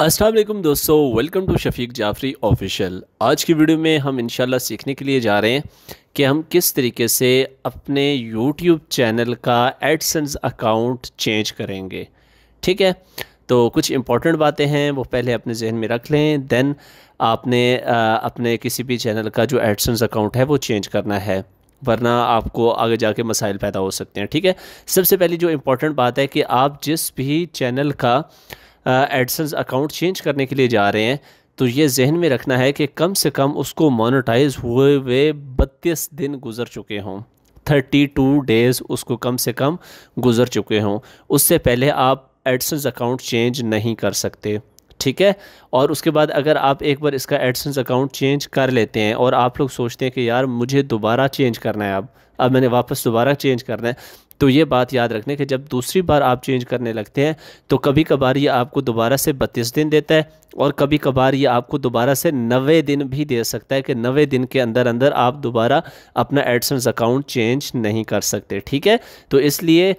असलम दोस्तों welcome to Shafiq Jafri official आज की वीडियो में हम इनशाला सीखने के लिए जा रहे हैं कि हम किस तरीके से अपने YouTube चैनल का एडसन्स अकाउंट चेंज करेंगे ठीक है तो कुछ इंपॉर्टेंट बातें हैं वो पहले अपने जहन में रख लें दैन आपने आ, अपने किसी भी चैनल का जो एडसन्स अकाउंट है वो चेंज करना है वरना आपको आगे जाके मसाइल पैदा हो सकते हैं ठीक है सबसे पहली जो इम्पोर्टेंट बात है कि आप जिस भी चैनल का एडसन्स अकाउंट चेंज करने के लिए जा रहे हैं तो ये जहन में रखना है कि कम से कम उसको मोनेटाइज हुए हुए बत्तीस दिन गुजर चुके हों थर्टी टू डेज़ उसको कम से कम गुजर चुके हों उससे पहले आप एडसन्स अकाउंट चेंज नहीं कर सकते ठीक है और उसके बाद अगर आप एक बार इसका एडसेंस अकाउंट चेंज कर लेते हैं और आप लोग सोचते हैं कि यार मुझे दोबारा चेंज करना है अब अब मैंने वापस दोबारा चेंज करना है तो ये बात याद रखने कि जब दूसरी बार आप चेंज करने लगते हैं तो कभी कभार ये आपको दोबारा से बत्तीस दिन देता है और कभी कभार ये आपको दोबारा से नवे दिन भी दे सकता है कि नवे दिन के अंदर अंदर आप दोबारा अपना एडसेंस अकाउंट चेंज नहीं कर सकते ठीक है तो इसलिए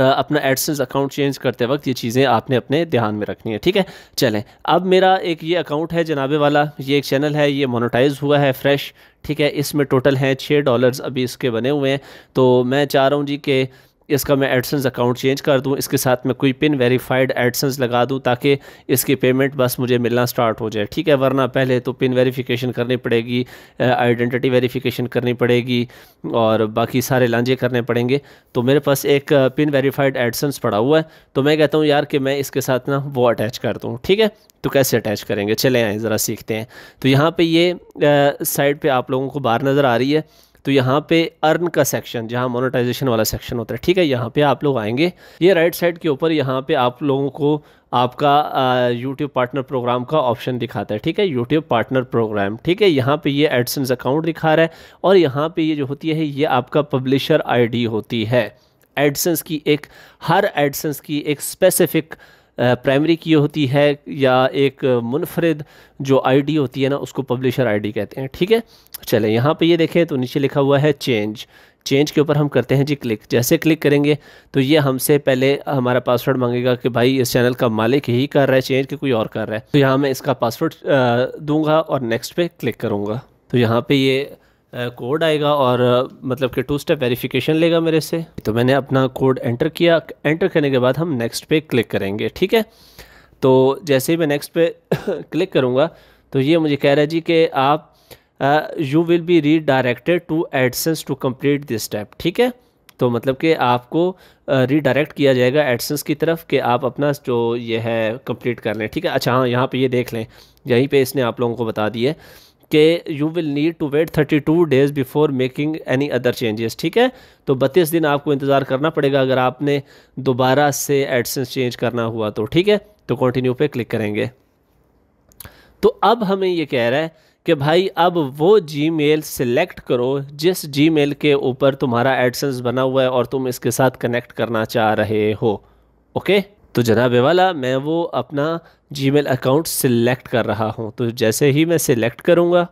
अपना एडसेंस अकाउंट चेंज करते वक्त ये चीज़ें आपने अपने ध्यान में रखनी है ठीक है चलें अब मेरा एक ये अकाउंट है जनाबे वाला ये एक चैनल है ये मोनोटाइज हुआ है फ्रेश ठीक है इसमें टोटल हैं छः डॉलर्स अभी इसके बने हुए हैं तो मैं चाह रहा हूँ जी कि इसका मैं एडसन्स अकाउंट चेंज कर दूँ इसके साथ में कोई पिन वेरीफाइड एडसन्स लगा दूँ ताकि इसकी पेमेंट बस मुझे मिलना स्टार्ट हो जाए ठीक है वरना पहले तो पिन वेरीफिकेशन करनी पड़ेगी आइडेंटिटी वेरीफिकेशन करनी पड़ेगी और बाकी सारे लांझे करने पड़ेंगे तो मेरे पास एक पिन वेरीफाइड एडसन्स पड़ा हुआ है तो मैं कहता हूँ यार कि मैं इसके साथ ना वो अटैच कर दूँ ठीक है तो कैसे अटैच करेंगे चले आए ज़रा सीखते हैं तो यहाँ पर ये साइड पर आप लोगों को बाहर नज़र आ रही है तो यहाँ पे अर्न का सेक्शन जहाँ मोनेटाइजेशन वाला सेक्शन होता है ठीक है यहाँ पे आप लोग आएंगे ये राइट साइड के ऊपर यहाँ पे आप लोगों को आपका यूट्यूब पार्टनर प्रोग्राम का ऑप्शन दिखाता है ठीक है यूट्यूब पार्टनर प्रोग्राम ठीक है यहाँ पे ये एडसन्स अकाउंट दिखा रहा है और यहाँ पे ये जो होती है ये आपका पब्लिशर आई होती है एडसन्स की एक हर एडसन्स की एक स्पेसिफिक प्राइमरी की होती है या एक मुनफरद जो आईडी होती है ना उसको पब्लिशर आईडी कहते हैं ठीक है चले यहाँ पे ये देखें तो नीचे लिखा हुआ है चेंज चेंज के ऊपर हम करते हैं जी क्लिक जैसे क्लिक करेंगे तो ये हमसे पहले हमारा पासवर्ड मांगेगा कि भाई इस चैनल का मालिक ही कर रहा है चेंज कि कोई और कर रहा है तो यहाँ मैं इसका पासवर्ड दूंगा और नेक्स्ट पे क्लिक करूँगा तो यहाँ पे ये कोड आएगा और मतलब कि टू स्टेप वेरिफिकेशन लेगा मेरे से तो मैंने अपना कोड एंटर किया एंटर करने के बाद हम नेक्स्ट पे क्लिक करेंगे ठीक है तो जैसे ही मैं नेक्स्ट पे क्लिक करूँगा तो ये मुझे कह रहा है जी कि आप you will be redirected to AdSense to complete this step ठीक है तो मतलब कि आपको रीडायरेक्ट किया जाएगा एडसेंस की तरफ कि आप अपना जो ये है कम्प्लीट कर लें ठीक है अच्छा हाँ यहाँ पे ये देख लें यहीं पे इसने आप लोगों को बता दिया कि you will need to wait 32 days before making any other changes ठीक है तो बत्तीस दिन आपको इंतज़ार करना पड़ेगा अगर आपने दोबारा से एडसेंस चेंज करना हुआ तो ठीक है तो कंटिन्यू पे क्लिक करेंगे तो अब हमें ये कह रहा है कि भाई अब वो जी मेल सेलेक्ट करो जिस जी मेल के ऊपर तुम्हारा एडसेंस बना हुआ है और तुम इसके साथ कनेक्ट करना चाह रहे हो ओके तो जनाब वाला मैं वो अपना जीमेल अकाउंट सिलेक्ट कर रहा हूँ तो जैसे ही मैं सिलेक्ट करूँगा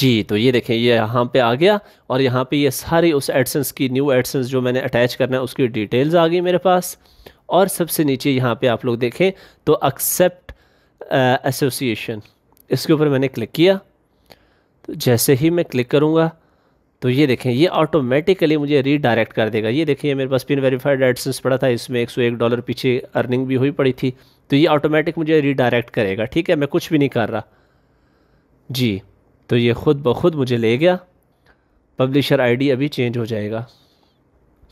जी तो ये देखें ये यहाँ पे आ गया और यहाँ पे ये सारी उस एडसेंस की न्यू एडसेंस जो मैंने अटैच करना है उसकी डिटेल्स आ गई मेरे पास और सबसे नीचे यहाँ पे आप लोग देखें तो एक्सेप्ट एसोसिएशन इसके ऊपर मैंने क्लिक किया तो जैसे ही मैं क्लिक करूँगा तो ये देखें ये ऑटोमेटिकली मुझे रीडायरेक्ट कर देगा ये देखिए मेरे पास पिन वेरीफाइड एडसेंस पड़ा था इसमें एक सौ एक डॉलर पीछे अर्निंग भी हुई पड़ी थी तो ये ऑटोमेटिक मुझे रीडायरेक्ट करेगा ठीक है मैं कुछ भी नहीं कर रहा जी तो ये ख़ुद ब खुद मुझे ले गया पब्लिशर आईडी अभी चेंज हो जाएगा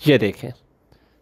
ये देखें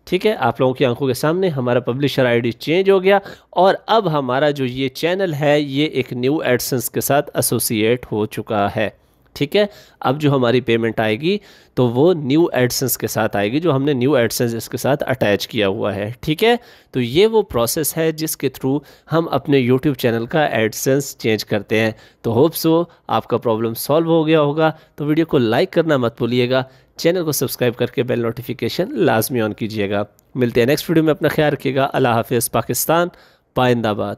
ठीक है आप लोगों की आंखों के सामने हमारा पब्लिशर आईडी चेंज हो गया और अब हमारा जो ये चैनल है ये एक न्यू एडसेंस के साथ एसोसिएट हो चुका है ठीक है अब जो हमारी पेमेंट आएगी तो वो न्यू एडसेंस के साथ आएगी जो हमने न्यू एडसेंस इसके साथ अटैच किया हुआ है ठीक है तो ये वो प्रोसेस है जिसके थ्रू हम अपने यूट्यूब चैनल का एडसेंस चेंज करते हैं तो होप्स वो आपका प्रॉब्लम सॉल्व हो गया होगा तो वीडियो को लाइक करना मत भूलिएगा चैनल को सब्सक्राइब करके बेल नोटिफिकेशन लाजमी ऑन कीजिएगा मिलते हैं नेक्स्ट वीडियो में अपना ख्याल रखिएगा अल्लाह हाफिज़ पाकिस्तान पाइंदाबाद